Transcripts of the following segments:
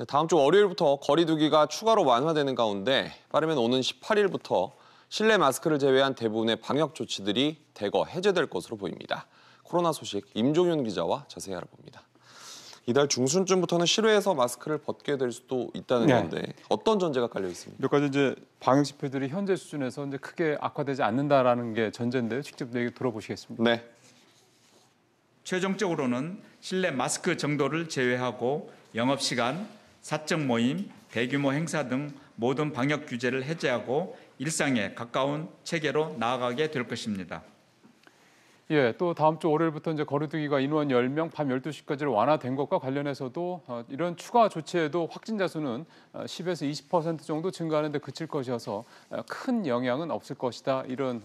네, 다음 주 월요일부터 거리두기가 추가로 완화되는 가운데 빠르면 오는 18일부터 실내 마스크를 제외한 대부분의 방역 조치들이 대거 해제될 것으로 보입니다. 코로나 소식 임종윤 기자와 자세히 알아봅니다. 이달 중순쯤부터는 실외에서 마스크를 벗게 될 수도 있다는 네. 건데 어떤 전제가 깔려 있습니다. 몇 가지 이제 방역 지표들이 현재 수준에서 이제 크게 악화되지 않는다라는 게 전제인데요. 직접 얘기 들어보시겠습니다. 네. 최종적으로는 실내 마스크 정도를 제외하고 영업 시간, 사적 모임, 대규모 행사 등 모든 방역 규제를 해제하고 일상에 가까운 체계로 나아가게 될 것입니다. 예, 또 다음 주 월요일부터 이제 거리두기가 인원 10명, 밤 12시까지로 완화된 것과 관련해서도 어, 이런 추가 조치에도 확진자 수는 10에서 어, 20% 정도 증가하는 데 그칠 것이어서 어, 큰 영향은 없을 것이다 이런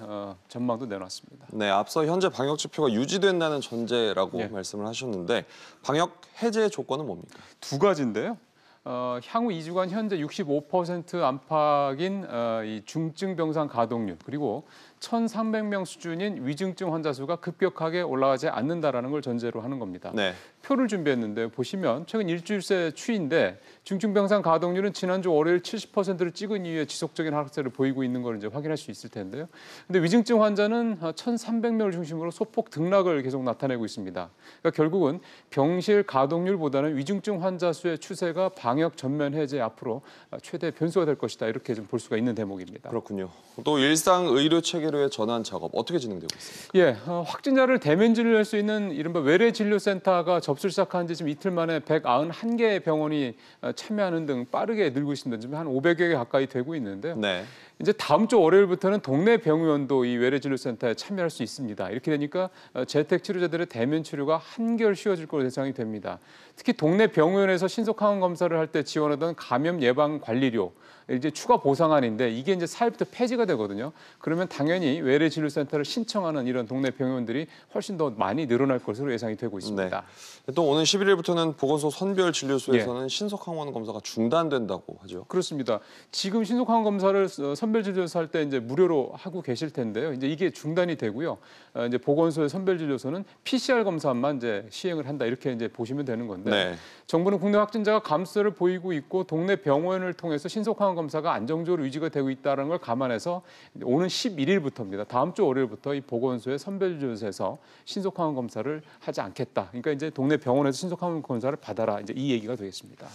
전망도 내놨습니다. 네, 앞서 현재 방역 지표가 유지된다는 전제라고 예. 말씀을 하셨는데 방역 해제 조건은 뭡니까? 두 가지인데요. 어, 향후 2주간 현재 65% 안팎인 어, 이 중증 병상 가동률 그리고 1,300명 수준인 위중증 환자 수가 급격하게 올라가지 않는다라는 걸 전제로 하는 겁니다. 네. 표를 준비했는데 보시면 최근 일주일 새 추이인데 중증병상 가동률은 지난주 월요일 70%를 찍은 이후에 지속적인 하락세를 보이고 있는 걸 이제 확인할 수 있을 텐데요. 근데 위중증 환자는 1,300명을 어, 중심으로 소폭 등락을 계속 나타내고 있습니다. 그러니까 결국은 병실 가동률보다는 위중증 환자 수의 추세가 방역 전면 해제 앞으로 어, 최대 변수가 될 것이다 이렇게 좀 볼 수가 있는 대목입니다. 그렇군요. 또 일상 의료 체계를 치료의 전환 작업 어떻게 진행되고 있습니까? 예, 어, 확진자를 대면 진료할 수 있는 이른바 외래 진료센터가 접수를 시작한 지 지금 이틀 만에 191개 병원이 어, 참여하는 등 빠르게 늘고 있습니다. 지금 한 500여 개 가까이 되고 있는데요. 네. 이제 다음 주 월요일부터는 동네 병원도 이 외래 진료센터에 참여할 수 있습니다. 이렇게 되니까 어, 재택 치료자들의 대면 치료가 한결 쉬워질 것으로 예상이 됩니다. 특히 동네 병원에서 신속 항원 검사를 할 때 지원하던 감염 예방 관리료 이제 추가 보상안인데 이게 이제 사일부터 폐지가 되거든요. 그러면 당연히 당연히 외래진료센터를 신청하는 이런 동네 병원들이 훨씬 더 많이 늘어날 것으로 예상이 되고 있습니다. 네. 또 오는 11일부터는 보건소 선별 진료소에서는 예. 신속항원 검사가 중단된다고 하죠. 그렇습니다. 지금 신속항원 검사를 선별 진료소 할 때 이제 무료로 하고 계실 텐데요. 이제 이게 중단이 되고요. 어, 이제 보건소의 선별 진료소는 PCR 검사만 이제 시행을 한다 이렇게 이제 보시면 되는 건데 네. 정부는 국내 확진자가 감소를 보이고 있고 동네 병원을 통해서 신속항원 검사가 안정적으로 유지가 되고 있다는 걸 감안해서 오는 11일 월요일부터입니다. 다음 주 월요일부터 이 보건소의 선별조사에서 신속 항원 검사를 하지 않겠다. 그러니까 이제 동네 병원에서 신속 항원 검사를 받아라. 이제 이 얘기가 되겠습니다.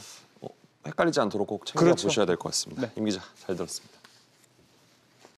어, 헷갈리지 않도록 꼭 챙겨 그렇죠. 보셔야 될 것 같습니다. 네. 임 기자 잘 들었습니다.